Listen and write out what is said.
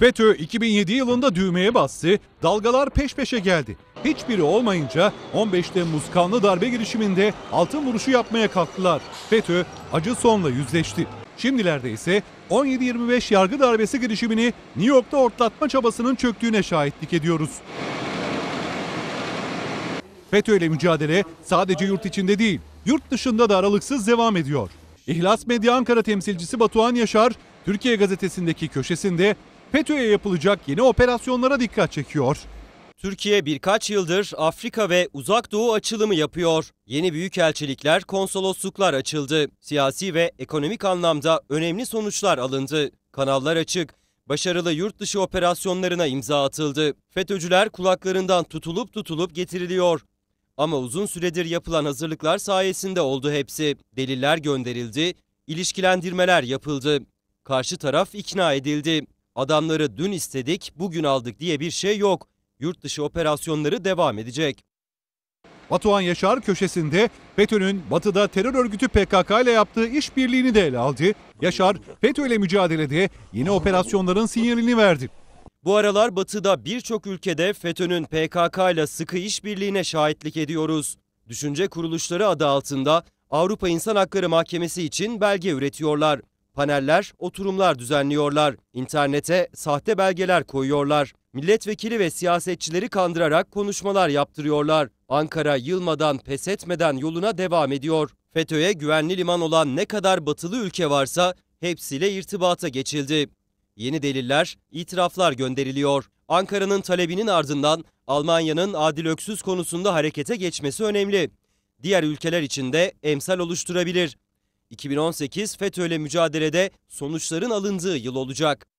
FETÖ 2007 yılında düğmeye bastı, dalgalar peş peşe geldi. Hiçbiri olmayınca 15 Temmuz kanlı darbe girişiminde altın vuruşu yapmaya kalktılar. FETÖ acı sonla yüzleşti. Şimdilerde ise 17-25 yargı darbesi girişimini New York'ta ortlatma çabasının çöktüğüne şahitlik ediyoruz. FETÖ ile mücadele sadece yurt içinde değil, yurt dışında da aralıksız devam ediyor. İhlas Medya Ankara temsilcisi Batuhan Yaşar, Türkiye gazetesindeki köşesinde FETÖ'ye yapılacak yeni operasyonlara dikkat çekiyor. Türkiye birkaç yıldır Afrika ve Uzak Doğu açılımı yapıyor. Yeni büyükelçilikler, konsolosluklar açıldı. Siyasi ve ekonomik anlamda önemli sonuçlar alındı. Kanallar açık, başarılı yurt dışı operasyonlarına imza atıldı. FETÖ'cüler kulaklarından tutulup tutulup getiriliyor. Ama uzun süredir yapılan hazırlıklar sayesinde oldu hepsi. Deliller gönderildi, ilişkilendirmeler yapıldı. Karşı taraf ikna edildi. Adamları dün istedik, bugün aldık diye bir şey yok. Yurt dışı operasyonları devam edecek. Batuhan Yaşar köşesinde FETÖ'nün batıda terör örgütü PKK ile yaptığı işbirliğini de ele aldı. Yaşar FETÖ ile mücadelede yeni operasyonların sinyalini verdi. Bu aralar batıda birçok ülkede FETÖ'nün PKK ile sıkı işbirliğine şahitlik ediyoruz. Düşünce kuruluşları adı altında Avrupa İnsan Hakları Mahkemesi için belge üretiyorlar paneller, oturumlar düzenliyorlar. İnternete sahte belgeler koyuyorlar. Milletvekili ve siyasetçileri kandırarak konuşmalar yaptırıyorlar. Ankara yılmadan, pes etmeden yoluna devam ediyor. FETÖ'ye güvenli liman olan ne kadar batılı ülke varsa hepsiyle irtibata geçildi. Yeni deliller, itiraflar gönderiliyor. Ankara'nın talebinin ardından Almanya'nın adil öksüz konusunda harekete geçmesi önemli. Diğer ülkeler için de emsal oluşturabilir. 2018 FETÖ'yle mücadelede sonuçların alındığı yıl olacak.